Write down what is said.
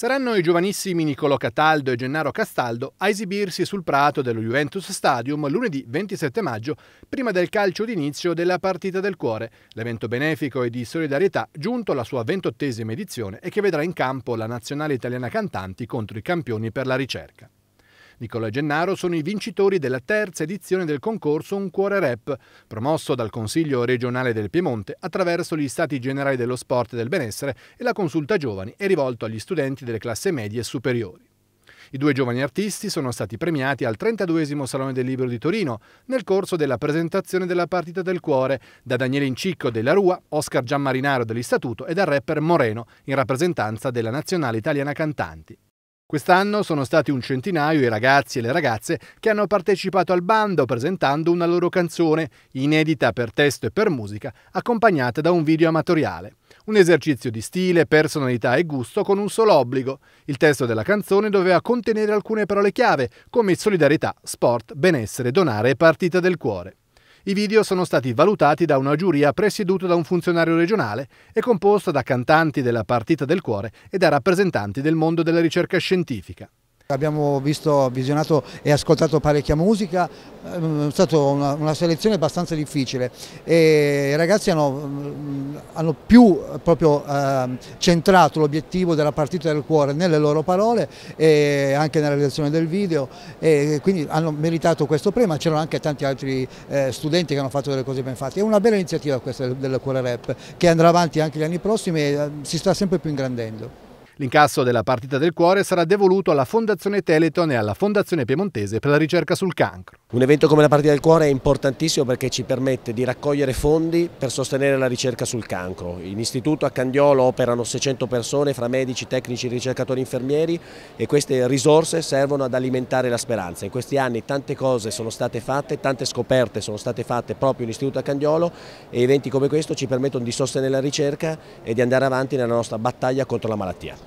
Saranno i giovanissimi Nicolò Cataldo e Gennaro Castaldo a esibirsi sul prato dello Juventus Stadium lunedì 27 maggio, prima del calcio d'inizio della partita del cuore, l'evento benefico e di solidarietà giunto alla sua ventottesima edizione e che vedrà in campo la nazionale italiana cantanti contro i campioni per la ricerca. Nicola Gennaro sono i vincitori della terza edizione del concorso Un Cuore Rap, promosso dal Consiglio regionale del Piemonte attraverso gli Stati Generali dello Sport e del Benessere e la Consulta Giovani e rivolto agli studenti delle classi medie e superiori. I due giovani artisti sono stati premiati al 32 Salone del Libro di Torino nel corso della presentazione della partita del cuore da Daniele Incicco della Rua, Oscar Giammarinaro dell'Istituto e dal rapper Moreno in rappresentanza della Nazionale Italiana Cantanti. Quest'anno sono stati un centinaio i ragazzi e le ragazze che hanno partecipato al bando presentando una loro canzone, inedita per testo e per musica, accompagnata da un video amatoriale. Un esercizio di stile, personalità e gusto con un solo obbligo. Il testo della canzone doveva contenere alcune parole chiave, come solidarietà, sport, benessere, donare e partita del cuore. I video sono stati valutati da una giuria presieduta da un funzionario regionale e composta da cantanti della Partita del Cuore e da rappresentanti del mondo della ricerca scientifica. Abbiamo visto, visionato e ascoltato parecchia musica, ehm, è stata una, una selezione abbastanza difficile e i ragazzi hanno, mm, hanno più eh, proprio eh, centrato l'obiettivo della partita del cuore nelle loro parole e anche nella realizzazione del video e quindi hanno meritato questo premio, ma c'erano anche tanti altri eh, studenti che hanno fatto delle cose ben fatte. È una bella iniziativa questa del, del Cuore Rap che andrà avanti anche gli anni prossimi e ehm, si sta sempre più ingrandendo. L'incasso della partita del cuore sarà devoluto alla Fondazione Teleton e alla Fondazione Piemontese per la ricerca sul cancro. Un evento come la partita del cuore è importantissimo perché ci permette di raccogliere fondi per sostenere la ricerca sul cancro. In istituto a Candiolo operano 600 persone fra medici, tecnici, ricercatori, infermieri e queste risorse servono ad alimentare la speranza. In questi anni tante cose sono state fatte, tante scoperte sono state fatte proprio in istituto a Candiolo e eventi come questo ci permettono di sostenere la ricerca e di andare avanti nella nostra battaglia contro la malattia.